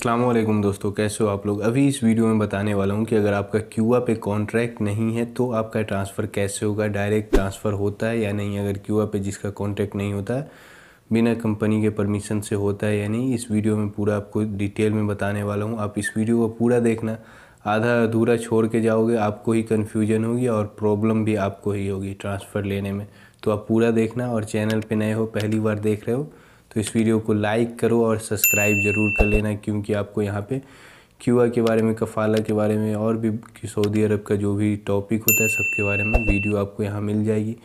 अस्सलाम वालेकुम दोस्तों कैसे हो आप लोग अभी इस वीडियो में बताने वाला हूँ कि अगर आपका क्यूआ पे कॉन्ट्रैक्ट नहीं है तो आपका ट्रांसफ़र कैसे होगा डायरेक्ट ट्रांसफ़र होता है या नहीं अगर क्यूआ पे जिसका कॉन्ट्रैक्ट नहीं होता है बिना कंपनी के परमिशन से होता है या नहीं इस वीडियो में पूरा आपको डिटेल में बताने वाला हूँ आप इस वीडियो को पूरा देखना आधा अधूरा छोड़ के जाओगे आपको ही कन्फ्यूजन होगी और प्रॉब्लम भी आपको ही होगी ट्रांसफ़र लेने में तो आप पूरा देखना और चैनल पर नए हो पहली बार देख रहे हो तो इस वीडियो को लाइक करो और सब्सक्राइब ज़रूर कर लेना क्योंकि आपको यहाँ पे क्यूआ के बारे में कफाला के बारे में और भी सऊदी अरब का जो भी टॉपिक होता है सबके बारे में वीडियो आपको यहाँ मिल जाएगी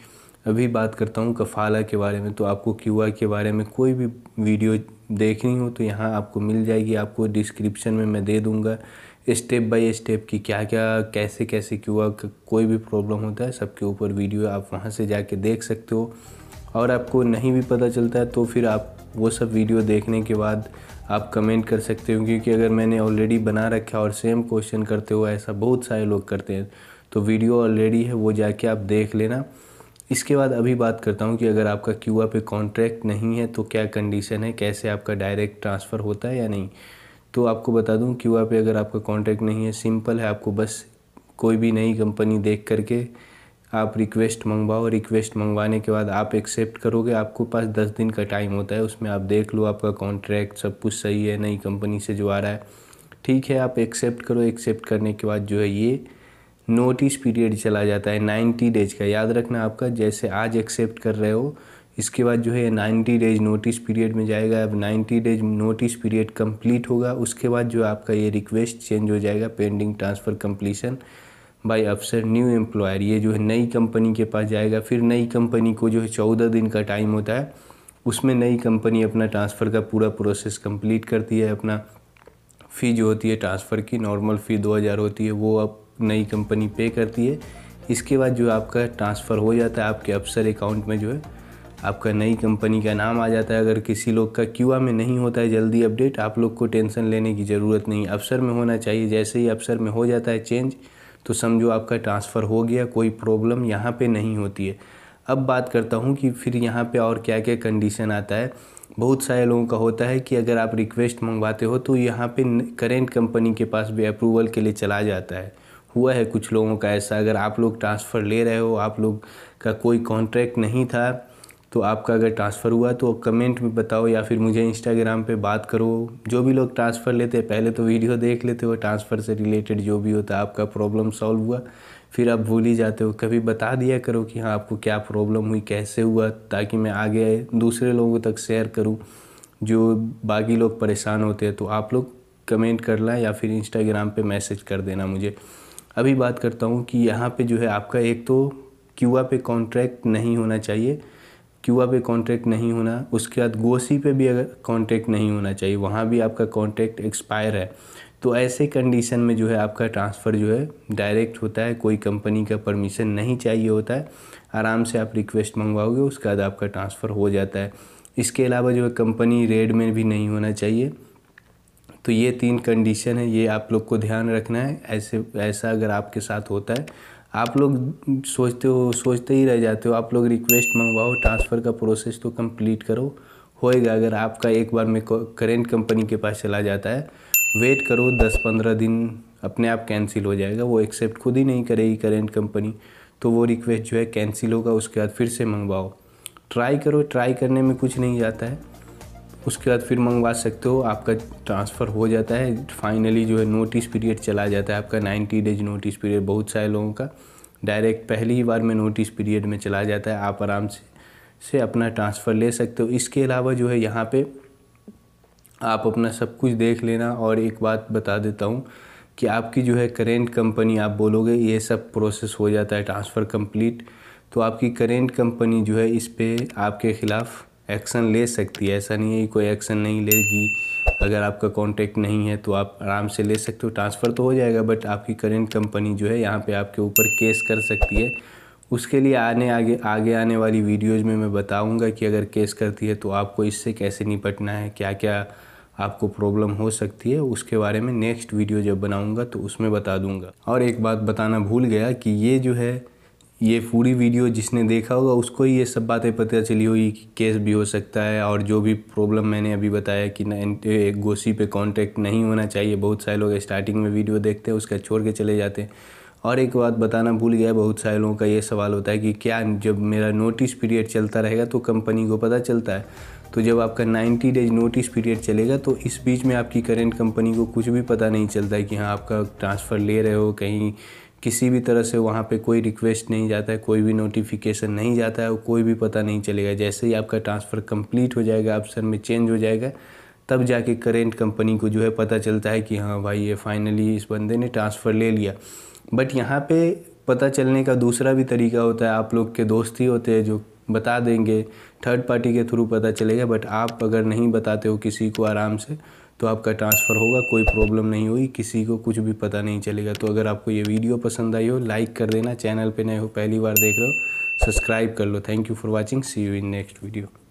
अभी बात करता हूँ कफाला के बारे में तो आपको क्यूआ के बारे में कोई भी वीडियो देखनी हो तो यहाँ आपको मिल जाएगी आपको डिस्क्रिप्शन में मैं दे दूँगा स्टेप बाई स्टेप कि क्या क्या कैसे कैसे क्यूआ का कोई भी प्रॉब्लम होता है सबके ऊपर वीडियो आप वहाँ से जाके देख सकते हो और आपको नहीं भी पता चलता है तो फिर आप वो सब वीडियो देखने के बाद आप कमेंट कर सकते हो क्योंकि अगर मैंने ऑलरेडी बना रखा और सेम क्वेश्चन करते हुए ऐसा बहुत सारे लोग करते हैं तो वीडियो ऑलरेडी है वो जाके आप देख लेना इसके बाद अभी बात करता हूँ कि अगर आपका क्यूआ पे कॉन्ट्रैक्ट नहीं है तो क्या कंडीशन है कैसे आपका डायरेक्ट ट्रांसफ़र होता है या नहीं तो आपको बता दूँ क्यू पे अगर आपका कॉन्ट्रैक्ट नहीं है सिंपल है आपको बस कोई भी नई कंपनी देख करके आप रिक्वेस्ट मंगवाओ रिक्वेस्ट मंगवाने के बाद आप एक्सेप्ट करोगे आपको पास दस दिन का टाइम होता है उसमें आप देख लो आपका कॉन्ट्रैक्ट सब कुछ सही है नई कंपनी से जो आ रहा है ठीक है आप एक्सेप्ट करो एक्सेप्ट करने के बाद जो है ये नोटिस पीरियड चला जाता है नाइन्टी डेज का याद रखना आपका जैसे आज एक्सेप्ट कर रहे हो इसके बाद जो है नाइन्टी डेज नोटिस पीरियड में जाएगा अब ninety days notice period complete होगा उसके बाद जो आपका ये रिक्वेस्ट चेंज हो जाएगा पेंडिंग ट्रांसफ़र कंप्लीशन बाय अफसर न्यू एम्प्लॉयर ये जो है नई कंपनी के पास जाएगा फिर नई कंपनी को जो है चौदह दिन का टाइम होता है उसमें नई कंपनी अपना ट्रांसफ़र का पूरा प्रोसेस कंप्लीट करती है अपना फ़ी जो होती है ट्रांसफ़र की नॉर्मल फ़ी दो हज़ार होती है वो अब नई कंपनी पे करती है इसके बाद जो आपका ट्रांसफ़र हो जाता है आपके अफसर अकाउंट में जो है आपका नई कंपनी का नाम आ जाता है अगर किसी लोग का क्यूआ में नहीं होता है जल्दी अपडेट आप लोग को टेंशन लेने की ज़रूरत नहीं अफसर में होना चाहिए जैसे ही अफसर में हो जाता है चेंज तो समझो आपका ट्रांसफ़र हो गया कोई प्रॉब्लम यहाँ पे नहीं होती है अब बात करता हूँ कि फिर यहाँ पे और क्या क्या कंडीशन आता है बहुत सारे लोगों का होता है कि अगर आप रिक्वेस्ट मंगवाते हो तो यहाँ पे करेंट कंपनी के पास भी अप्रूवल के लिए चला जाता है हुआ है कुछ लोगों का ऐसा अगर आप लोग ट्रांसफ़र ले रहे हो आप लोग का कोई कॉन्ट्रैक्ट नहीं था तो आपका अगर ट्रांसफ़र हुआ तो कमेंट में बताओ या फिर मुझे इंस्टाग्राम पे बात करो जो भी लोग ट्रांसफ़र लेते हैं पहले तो वीडियो देख लेते हो ट्रांसफ़र से रिलेटेड जो भी होता है आपका प्रॉब्लम सॉल्व हुआ फिर आप भूल ही जाते हो कभी बता दिया करो कि हाँ आपको क्या प्रॉब्लम हुई कैसे हुआ ताकि मैं आगे दूसरे लोगों तक शेयर करूँ जो बाकी लोग परेशान होते हैं तो आप लोग कमेंट करना या फिर इंस्टाग्राम पर मैसेज कर देना मुझे अभी बात करता हूँ कि यहाँ पर जो है आपका एक तो क्यूआ पे कॉन्ट्रैक्ट नहीं होना चाहिए क्यूआ पे कॉन्ट्रैक्ट नहीं होना उसके बाद गोसी पे भी अगर कॉन्ट्रैक्ट नहीं होना चाहिए वहाँ भी आपका कॉन्ट्रैक्ट एक्सपायर है तो ऐसे कंडीशन में जो है आपका ट्रांसफ़र जो है डायरेक्ट होता है कोई कंपनी का परमिशन नहीं चाहिए होता है आराम से आप रिक्वेस्ट मंगवाओगे उसके बाद आपका ट्रांसफ़र हो जाता है इसके अलावा जो है कंपनी रेड में भी नहीं होना चाहिए तो ये तीन कंडीशन है ये आप लोग को ध्यान रखना है ऐसे ऐसा अगर आपके साथ होता है आप लोग सोचते हो सोचते ही रह जाते हो आप लोग रिक्वेस्ट मंगवाओ ट्रांसफ़र का प्रोसेस तो कंप्लीट करो होएगा अगर आपका एक बार में करेंट कंपनी के पास चला जाता है वेट करो दस पंद्रह दिन अपने आप कैंसिल हो जाएगा वो एक्सेप्ट खुद ही नहीं करेगी करेंट कंपनी तो वो रिक्वेस्ट जो है कैंसिल होगा उसके बाद फिर से मंगवाओ ट्राई करो ट्राई करने में कुछ नहीं जाता है उसके बाद फिर मंगवा सकते हो आपका ट्रांसफ़र हो जाता है फाइनली जो है नोटिस पीरियड चला जाता है आपका नाइन्टी डेज नोटिस पीरियड बहुत सारे लोगों का डायरेक्ट पहली ही बार में नोटिस पीरियड में चला जाता है आप आराम से से अपना ट्रांसफ़र ले सकते हो इसके अलावा जो है यहाँ पे आप अपना सब कुछ देख लेना और एक बात बता देता हूँ कि आपकी जो है करेंट कंपनी आप बोलोगे ये सब प्रोसेस हो जाता है ट्रांसफ़र कंप्लीट तो आपकी करेंट कंपनी जो है इस पर आपके ख़िलाफ़ एक्शन ले सकती है ऐसा नहीं है कि कोई एक्शन नहीं लेगी अगर आपका कॉन्टैक्ट नहीं है तो आप आराम से ले सकते हो ट्रांसफ़र तो हो जाएगा बट आपकी करेंट कंपनी जो है यहाँ पे आपके ऊपर केस कर सकती है उसके लिए आने आगे आगे आने वाली वीडियोज़ में मैं बताऊँगा कि अगर केस करती है तो आपको इससे कैसे निपटना है क्या क्या आपको प्रॉब्लम हो सकती है उसके बारे में नेक्स्ट वीडियो जब बनाऊँगा तो उसमें बता दूँगा और एक बात बताना भूल गया कि ये जो है ये पूरी वीडियो जिसने देखा होगा उसको ही ये सब बातें पता चली होगी कि केस भी हो सकता है और जो भी प्रॉब्लम मैंने अभी बताया कि ना एक गोसी पे कांटेक्ट नहीं होना चाहिए बहुत सारे लोग स्टार्टिंग में वीडियो देखते हैं उसका छोड़ के चले जाते हैं और एक बात बताना भूल गया बहुत सारे लोगों का ये सवाल होता है कि क्या जब मेरा नोटिस पीरियड चलता रहेगा तो कंपनी को पता चलता है तो जब आपका 90 डेज नोटिस पीरियड चलेगा तो इस बीच में आपकी करेंट कंपनी को कुछ भी पता नहीं चलता है कि हाँ आपका ट्रांसफ़र ले रहे हो कहीं किसी भी तरह से वहाँ पे कोई रिक्वेस्ट नहीं जाता है कोई भी नोटिफिकेशन नहीं जाता है और कोई भी पता नहीं चलेगा जैसे ही आपका ट्रांसफ़र कंप्लीट हो जाएगा ऑप्शन में चेंज हो जाएगा तब जाके करेंट कंपनी को जो है पता चलता है कि हाँ भाई ये फाइनली इस बंदे ने ट्रांसफ़र ले लिया बट यहाँ पे पता चलने का दूसरा भी तरीका होता है आप लोग के दोस्त ही होते हैं जो बता देंगे थर्ड पार्टी के थ्रू पता चलेगा बट आप अगर नहीं बताते हो किसी को आराम से तो आपका ट्रांसफ़र होगा कोई प्रॉब्लम नहीं हुई किसी को कुछ भी पता नहीं चलेगा तो अगर आपको ये वीडियो पसंद आई हो लाइक कर देना चैनल पे नए हो पहली बार देख रहे हो सब्सक्राइब कर लो thank you for watching see you in next video